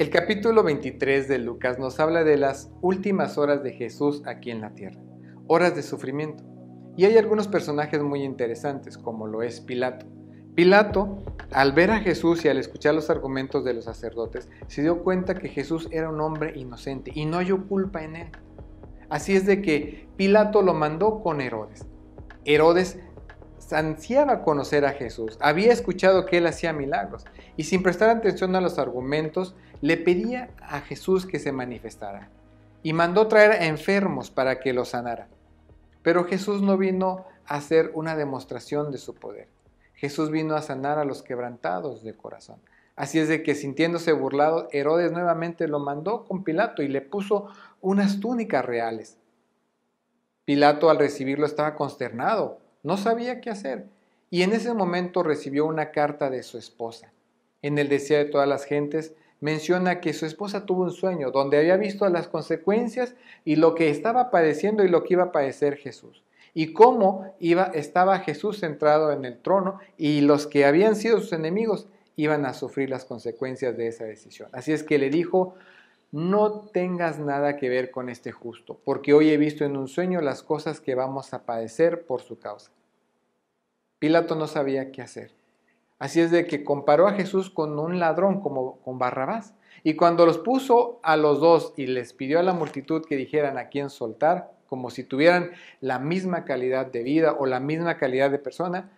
El capítulo 23 de Lucas nos habla de las últimas horas de Jesús aquí en la tierra, horas de sufrimiento. Y hay algunos personajes muy interesantes, como lo es Pilato. Pilato, al ver a Jesús y al escuchar los argumentos de los sacerdotes, se dio cuenta que Jesús era un hombre inocente y no halló culpa en él. Así es de que Pilato lo mandó con Herodes. Herodes ansiaba conocer a Jesús, había escuchado que él hacía milagros y sin prestar atención a los argumentos le pedía a Jesús que se manifestara y mandó traer enfermos para que los sanara. Pero Jesús no vino a hacer una demostración de su poder. Jesús vino a sanar a los quebrantados de corazón. Así es de que sintiéndose burlado, Herodes nuevamente lo mandó con Pilato y le puso unas túnicas reales. Pilato al recibirlo estaba consternado no sabía qué hacer. Y en ese momento recibió una carta de su esposa. En el deseo de todas las gentes menciona que su esposa tuvo un sueño donde había visto las consecuencias y lo que estaba padeciendo y lo que iba a padecer Jesús. Y cómo iba, estaba Jesús centrado en el trono y los que habían sido sus enemigos iban a sufrir las consecuencias de esa decisión. Así es que le dijo no tengas nada que ver con este justo, porque hoy he visto en un sueño las cosas que vamos a padecer por su causa. Pilato no sabía qué hacer. Así es de que comparó a Jesús con un ladrón, como con Barrabás. Y cuando los puso a los dos y les pidió a la multitud que dijeran a quién soltar, como si tuvieran la misma calidad de vida o la misma calidad de persona,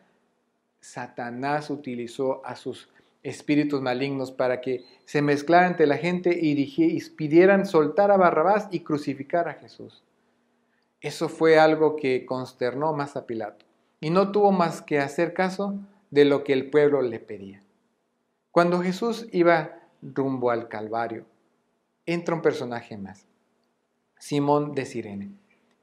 Satanás utilizó a sus espíritus malignos para que se mezclaran entre la gente y pidieran soltar a Barrabás y crucificar a Jesús. Eso fue algo que consternó más a Pilato y no tuvo más que hacer caso de lo que el pueblo le pedía. Cuando Jesús iba rumbo al Calvario, entra un personaje más, Simón de Sirene,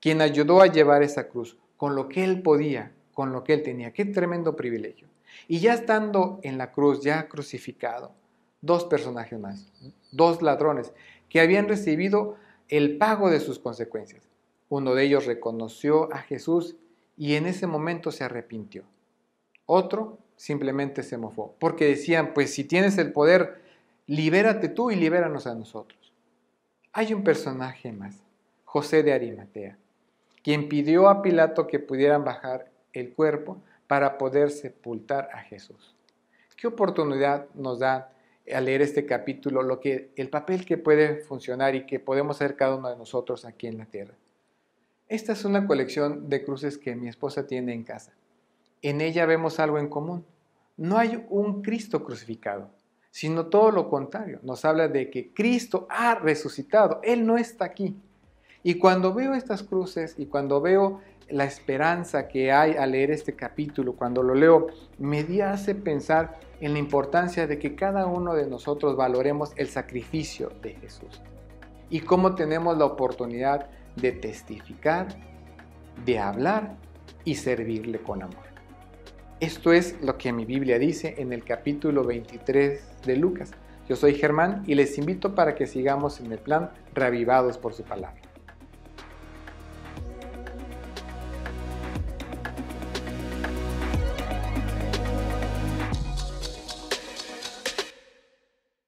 quien ayudó a llevar esa cruz con lo que él podía con lo que él tenía. Qué tremendo privilegio. Y ya estando en la cruz, ya crucificado, dos personajes más, dos ladrones que habían recibido el pago de sus consecuencias. Uno de ellos reconoció a Jesús y en ese momento se arrepintió. Otro simplemente se mofó, porque decían, pues si tienes el poder, libérate tú y libéranos a nosotros. Hay un personaje más, José de Arimatea, quien pidió a Pilato que pudieran bajar el cuerpo para poder sepultar a Jesús. ¿Qué oportunidad nos da al leer este capítulo lo que, el papel que puede funcionar y que podemos hacer cada uno de nosotros aquí en la tierra? Esta es una colección de cruces que mi esposa tiene en casa. En ella vemos algo en común. No hay un Cristo crucificado, sino todo lo contrario. Nos habla de que Cristo ha resucitado, Él no está aquí. Y cuando veo estas cruces y cuando veo la esperanza que hay al leer este capítulo, cuando lo leo, me hace pensar en la importancia de que cada uno de nosotros valoremos el sacrificio de Jesús y cómo tenemos la oportunidad de testificar, de hablar y servirle con amor. Esto es lo que mi Biblia dice en el capítulo 23 de Lucas. Yo soy Germán y les invito para que sigamos en el plan reavivados por su palabra.